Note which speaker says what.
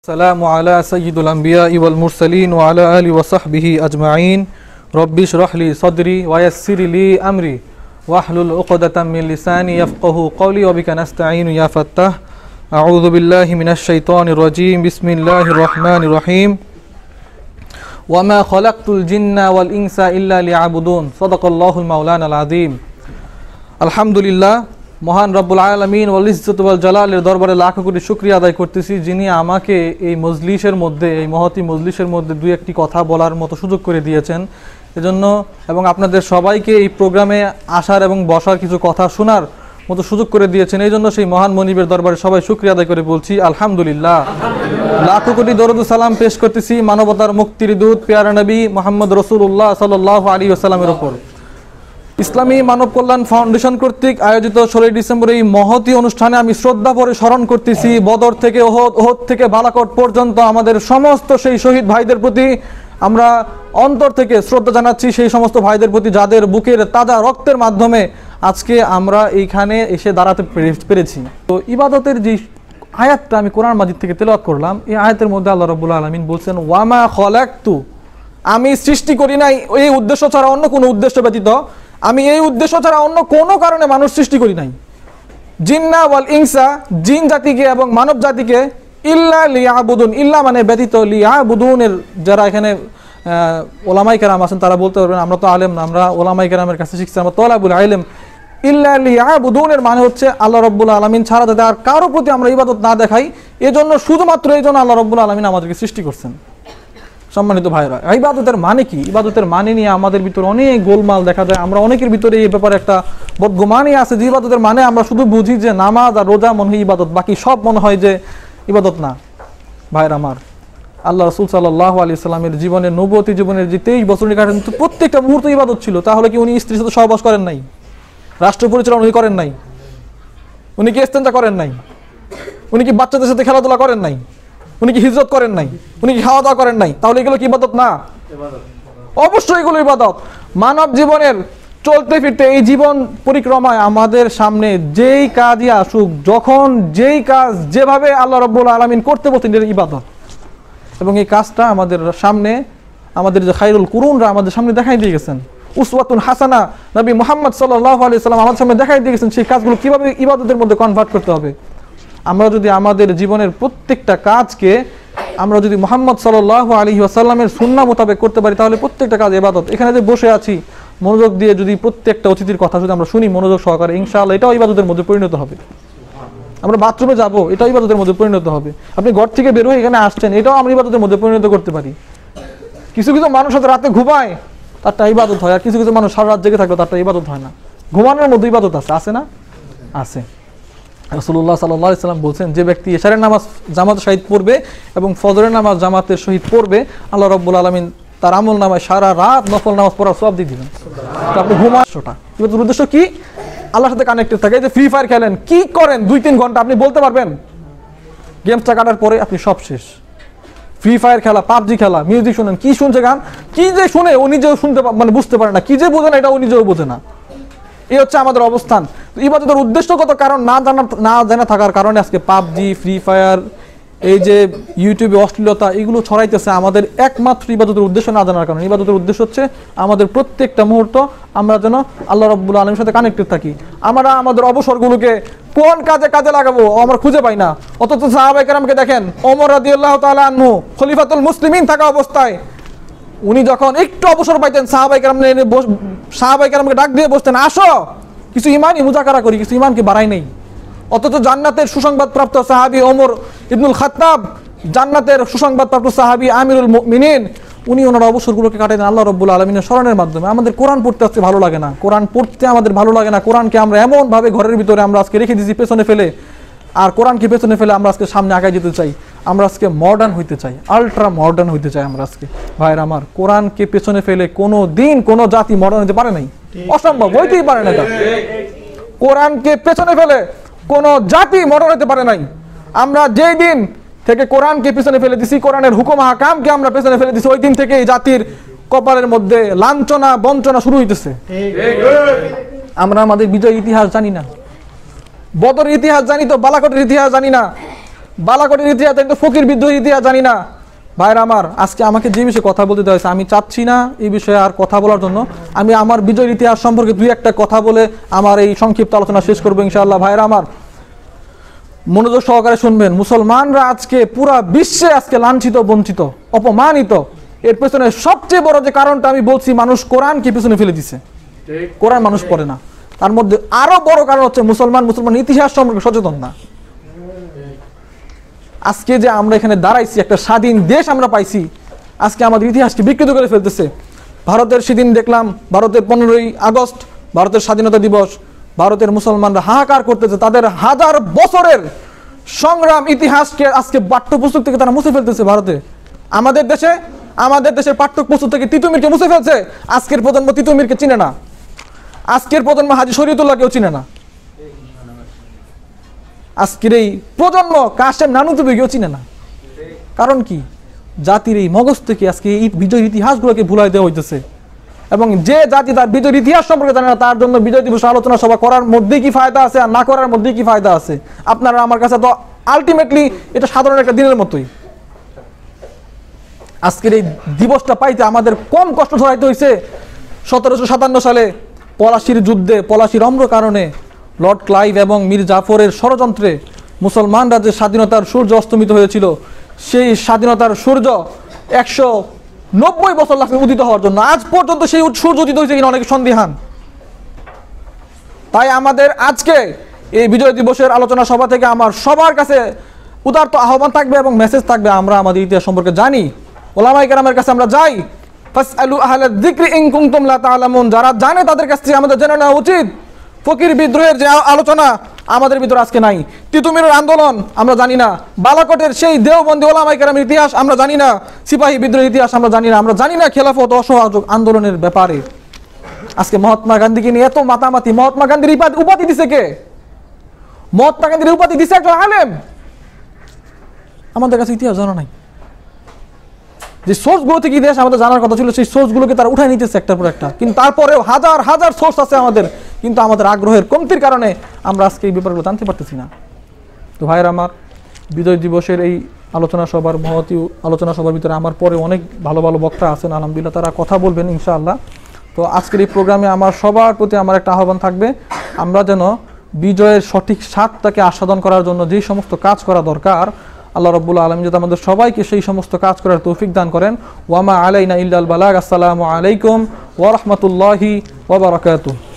Speaker 1: السلام على سيد الأنبياء والمرسلين وعلى آله وصحبه أجمعين رب اشرح لي صدري ويسر لي أمري واحلل عقدة من لساني يفقه قولي وبك نستعين يا فتاه أعوذ بالله من الشيطان الرجيم بسم الله الرحمن الرحيم وما خلقت الجن والإنس إلا ليعبدون صدق الله المولان العظيم الحمد لله মহান রব্বুল আলমিন ও ইজতুল জালালের দরবারে লাখো কোটি শুক্রিয়া আদায় করতেছি যিনি আমাকে এই মজলিসের মধ্যে এই মহতি মজলিসের মধ্যে দুই একটি কথা বলার মতো সুযোগ করে দিয়েছেন এজন্য এবং আপনাদের সবাইকে এই প্রোগ্রামে আসার এবং বসার কিছু কথা শোনার মতো সুযোগ করে দিয়েছেন এই জন্য সেই মহান মনিবের দরবারে সবাই শুক্রিয়া আদায় করে বলছি আলহামদুলিল্লাহ লাখো কোটি দরদ সালাম পেশ করতেছি মানবতার মুক্তির দূত পেয়ারা নবী মোহাম্মদ রসুল্লাহ সাল আলী আসসালামের ওপর ইসলামী মানব কল্যাণ ফাউন্ডেশন কর্তৃক আয়োজিত ষোলোই ডিসেম্বর এই মহতি অনুষ্ঠানে আমি শ্রদ্ধা পরে স্মরণ করতেছি বদর থেকে ওহদ থেকে বালাকট পর্যন্ত আমাদের সমস্ত সেই শহীদ ভাইদের প্রতি আমরা অন্তর থেকে শ্রদ্ধা জানাচ্ছি সেই সমস্ত ভাইদের প্রতি যাদের বুকের তাজা রক্তের মাধ্যমে আজকে আমরা এইখানে এসে দাঁড়াতে পেরেছি তো ইবাদতের যে আয়াতটা আমি কোরআন মাজিদ থেকে তেলাওয়াত করলাম এই আয়াতের মধ্যে আল্লাহ রবুল্লা আলামিন বলছেন ওয়ামা খলাকতু আমি সৃষ্টি করি নাই এই উদ্দেশ্য ছাড়া অন্য কোনো উদ্দেশ্য ব্যতীত আমি এই উদ্দেশ্য ছাড়া অন্য কোনো কারণে মানুষ সৃষ্টি করি নাই জিন্না ওয়াল ইংসা জিন জাতিকে এবং মানব জাতিকে ইল্লা লিয়াবুদুন ইল্লা মানে ব্যতীত লিয়াবুদুনের যারা এখানে ওলামাই কেরাম আছেন তারা বলতে পারবেন আমরা তো আলেম না আমরা ওলামাই কেরামের কাছে শিখছি আমরা তলাবুল আলেম ইল্লা লিয়াবুদুনের মানে হচ্ছে আল্লাহ রব্বুল আলমিন ছাড়া যাতে আর কারো প্রতি আমরা ইবাদত না দেখাই এজন্য শুধুমাত্র এই জন্য আল্লাহ রব্বুল আলমিন আমাদেরকে সৃষ্টি করছেন সম্মানিত ভাইরা ইবাদতের মানে কি ইবাদতের মানে নিয়ে আমাদের ভিতরে অনেক গোলমাল দেখা যায় আমরা অনেকের ভিতরে এই ব্যাপারে একটা বদগুমানই আছে যে ইবাদতের মানে আমরা শুধু বুঝি যে নামাজ আর রোজা মনে হয় ইবাদত বাকি সব মনে হয় যে ইবাদত না ভাইরা আমার আল্লাহ রসুল সাল্লাহ আলি সাল্লামের জীবনের নবতী জীবনের যে তেইশ বছর কাটেন প্রত্যেকটা মুহূর্ত ইবাদত ছিল তাহলে কি উনি স্ত্রীর সাথে সহবাস করেন নাই রাষ্ট্র পরিচালনা উনি করেন নাই উনি কি স্তেনটা করেন নাই উনি কি বাচ্চাদের সাথে খেলাধুলা করেন নাই উনি কি হিজরত করেন নাই উনি কি খাওয়া দাওয়া করেন নাই তাহলে এগুলো কি ইবাদত না অবশ্যই এগুলো ইবাদত মানব জীবনের চলতে ফিরতে এই জীবন পরিক্রমায় আমাদের সামনে যেই কাজই আসুক যখন যেই কাজ যেভাবে আল্লাহ রব্বুল আলমিন করতে বলতেন এটা ইবাদত এবং এই কাজটা আমাদের সামনে আমাদের যে খাইরুল কুরুনরা আমাদের সামনে দেখাই দিয়ে গেছেন উসওয়াতুন হাসানা নবী মোহাম্মদ সাল্লাহ আলি সাল্লাম আমাদের সামনে দেখাই দিয়ে গেছেন সেই কাজগুলো কীভাবে ইবাদতের মধ্যে কনভার্ট করতে হবে আমরা যদি আমাদের জীবনের প্রত্যেকটা কাজকে আমরা যদি মোহাম্মদ সাল আলী আসাল্লামের সুন্না মোতাবেক করতে পারি তাহলে প্রত্যেকটা কাজ এবাদত এখানে যে বসে আছি মনোযোগ দিয়ে যদি প্রত্যেকটা অতিথির কথা যদি আমরা শুনি মনোযোগ সহকারে ইনশাআল্লাহ এটাও ইবাদতের মধ্যে পরিণত হবে আমরা বাথরুমে যাব এটাও ইবাদতের মধ্যে পরিণত হবে আপনি ঘর থেকে বের হয়ে এখানে আসছেন এটাও আমরা ইবাদতের মধ্যে পরিণত করতে পারি কিছু কিছু মানুষ হয়তো রাতে ঘুমায় তারটা ইবাদত হয় আর কিছু কিছু মানুষ সারা রাত জেগে থাকলে তারটা ইবাদত হয় না ঘুমানোর মধ্যে ইবাদত আছে আছে না আছে রসুল্লাহ সাল্লাহ সাল্লাম বলছেন যে ব্যক্তি এশারের নামাজ জামাতের সহিত পড়বে এবং ফজরের নামাজ জামাতের সহিত পড়বে আল্লাহ রব্বুল আলমিন তার আমল নামায় সারা রাত নফল নামাজ পড়ার সব দিয়ে দিবেন তারপরে ঘুমাশোটা এবার উদ্দেশ্য কি আল্লাহর সাথে কানেক্টেড থাকে যে ফ্রি ফায়ার খেলেন কি করেন দুই তিন ঘন্টা আপনি বলতে পারবেন গেমসটা কাটার পরে আপনি সব শেষ ফ্রি ফায়ার খেলা পাবজি খেলা মিউজিক শোনেন কি শুনছে গান কি যে শুনে ও নিজেও শুনতে মানে বুঝতে পারে না কি যে বোঝে না এটা ও নিজেও বোঝে না এই হচ্ছে আমাদের অবস্থান ইবাদতের উদ্দেশ্যগত কারণ না জানা না জানা থাকার কারণে আজকে পাবজি ফ্রি ফায়ার এই যে ইউটিউবে অশ্লীলতা এগুলো ছড়াইতেছে আমাদের একমাত্র ইবাদতের উদ্দেশ্য না জানার কারণে ইবাদতের উদ্দেশ্য হচ্ছে আমাদের প্রত্যেকটা মুহূর্ত আমরা যেন আল্লাহ রব্বুল আলমের সাথে কানেক্টেড থাকি আমরা আমাদের অবসরগুলোকে কোন কাজে কাজে লাগাবো আমরা খুঁজে পাই না অথচ সাহাবাইকার আমাকে দেখেন অমর আল্লাহ তালা আনহু খলিফাতুল মুসলিমিন থাকা অবস্থায় উনি যখন একটু অবসর পাইতেন সাহাবাই কারাম এনে সাহাবাই কারামকে ডাক দিয়ে বসতেন আসো কিছু ইমানই মুজাকারা করি কিছু ইমানকে বাড়াই নেই অথচ জান্নাতের প্রাপ্ত সাহাবি ওমর ইবনুল খাত্তাব জান্নাতের প্রাপ্ত সাহাবি আমিরুল মিনিন উনি ওনার অবসরগুলোকে কাটাতেন আল্লাহ রব্বুল আলমিনের স্মরণের মাধ্যমে আমাদের কোরআন পড়তে আসতে ভালো লাগে না কোরআন পড়তে আমাদের ভালো লাগে না কোরআনকে আমরা এমনভাবে ঘরের ভিতরে আমরা আজকে রেখে দিয়েছি পেছনে ফেলে আর কোরআনকে পেছনে ফেলে আমরা আজকে সামনে আগায় যেতে চাই আমরা আজকে মডার্ন হইতে চাই আলট্রা মডার্ন হইতে চাই আমরা আজকে ভাইয়ের আমার কোরআনকে পেছনে ফেলে কোনো দিন কোনো জাতি মডার্ন হতে পারে নাই অসম্ভব হইতেই পারে না কোরআনকে পেছনে ফেলে কোনো জাতি মডার্ন হতে পারে নাই আমরা যেই দিন থেকে কোরআনকে পেছনে ফেলে দিছি কোরআনের হুকুম হাকামকে আমরা পেছনে ফেলে দিছি ওই দিন থেকে এই জাতির কপালের মধ্যে লাঞ্ছনা বঞ্চনা শুরু হইতেছে আমরা আমাদের বিজয় ইতিহাস জানি না বদর ইতিহাস জানি তো বালাকটের ইতিহাস জানি না বালাকটের ইতিহাস জানি তো ফকির বিদ্রোহের ইতিহাস জানি না ভাইরা আমার আজকে আমাকে যে বিষয়ে কথা বলতে দেওয়া হয়েছে আমি চাচ্ছি না এই বিষয়ে আর কথা বলার জন্য আমি আমার বিজয়ের ইতিহাস সম্পর্কে দুই একটা কথা বলে আমার এই সংক্ষিপ্ত আলোচনা শেষ করবো ইনশাআল্লাহ ভাইর আমার মনোযোগ সহকারে শুনবেন মুসলমানরা আজকে পুরা বিশ্বে আজকে লাঞ্ছিত বঞ্চিত অপমানিত এর পেছনে সবচেয়ে বড় যে কারণটা আমি বলছি মানুষ কোরআনকে পিছনে ফেলে দিছে কোরআন মানুষ পড়ে না তার মধ্যে আরো বড় কারণ হচ্ছে মুসলমান মুসলমান ইতিহাস সম্পর্কে সচেতন না আজকে যে আমরা এখানে দাঁড়াইছি একটা স্বাধীন দেশ আমরা পাইছি আজকে আমাদের ইতিহাসকে বিকৃত করে ফেলতেছে ভারতের সেদিন দেখলাম ভারতের পনেরোই আগস্ট ভারতের স্বাধীনতা দিবস ভারতের মুসলমানরা হাহাকার করতেছে তাদের হাজার বছরের সংগ্রাম ইতিহাসকে আজকে পাঠ্যপুস্তক থেকে তারা মুছে ফেলতেছে ভারতে আমাদের দেশে আমাদের দেশের পুস্তক থেকে তিতুমিরকে মুছে ফেলছে আজকের প্রজন্ম তিতুমিরকে চিনে না আজকের প্রজন্ম হাজি শরীয়তুল্লাহকেও চিনে না আজকের এই প্রজন্ম কাশেম বেগেও চিনে না কারণ কি জাতির এই মগজ থেকে আজকে এই বিজয়ের ইতিহাসগুলোকে ভুলাই দেওয়া হইতেছে এবং যে জাতি তার বিজয়ের ইতিহাস সম্পর্কে জানে না তার জন্য বিজয় দিবস আলোচনা সভা করার মধ্যে কি ফায়দা আছে আর না করার মধ্যে কি ফায়দা আছে আপনারা আমার কাছে তো আলটিমেটলি এটা সাধারণ একটা দিনের মতোই আজকের এই দিবসটা পাইতে আমাদের কম কষ্ট ধরাইতে হয়েছে সতেরোশো সাতান্ন সালে পলাশির যুদ্ধে পলাশির অম্র কারণে লর্ড ক্লাইভ এবং মীর জাফরের ষড়যন্ত্রে মুসলমান রাজ্যের স্বাধীনতার সূর্য অস্তমিত হয়েছিল সেই স্বাধীনতার সূর্য একশো নব্বই বছর লাগবে উদিত হওয়ার জন্য আজ পর্যন্ত সেই সূর্য উদিত হয়েছে কিনা অনেক সন্দেহান তাই আমাদের আজকে এই বিজয় দিবসের আলোচনা সভা থেকে আমার সবার কাছে উদার্ত আহ্বান থাকবে এবং মেসেজ থাকবে আমরা আমাদের ইতিহাস সম্পর্কে জানি ওলামাই কেরামের কাছে আমরা যাই ফাস আলু আহলে দিক্রি ইংকুম তুমলা তালামুন যারা জানে তাদের কাছ থেকে আমাদের জেনে নেওয়া উচিত ফকির বিদ্রোহের যে আলোচনা আমাদের ভিতর আজকে নাই তিতুমিরের আন্দোলন আমরা জানি না বালাকোটের সেই দেওবন্দি ওলামাইকার ইতিহাস আমরা জানি না সিপাহী বিদ্রোহের ইতিহাস আমরা জানি না আমরা জানি না খেলাফত অসহযোগ আন্দোলনের ব্যাপারে আজকে মহাত্মা গান্ধীকে নিয়ে এত মাতামাতি মহাত্মা গান্ধীর উপাধি দিছে কে মহাত্মা গান্ধীর উপাধি দিছে একজন আলেম আমাদের কাছে ইতিহাস জানা নাই যে সোর্সগুলো থেকে ইতিহাস আমাদের জানার কথা ছিল সেই সোর্সগুলোকে তারা উঠায় নিতেছে একটার পর একটা কিন্তু তারপরেও হাজার হাজার সোর্স আছে আমাদের কিন্তু আমাদের আগ্রহের কমতির কারণে আমরা আজকে এই ব্যাপারগুলো জানতে পারতেছি না তো ভাইয়ের আমার বিজয় দিবসের এই আলোচনা সভার মহতি আলোচনা সভার ভিতরে আমার পরে অনেক ভালো ভালো বক্তা আছেন আলহামদুলিল্লাহ তারা কথা বলবেন ইনশাআল্লাহ তো আজকের এই প্রোগ্রামে আমার সবার প্রতি আমার একটা আহ্বান থাকবে আমরা যেন বিজয়ের সঠিক স্বাদটাকে আস্বাদন করার জন্য যে সমস্ত কাজ করা দরকার আল্লাহ রব্বুল আলম যদি আমাদের সবাইকে সেই সমস্ত কাজ করার তৌফিক দান করেন ওয়ামা আলাইনা ইল্লাল বালাগ আসসালামু আলাইকুম ওরহমতুল্লাহি ওবরাকাতুহ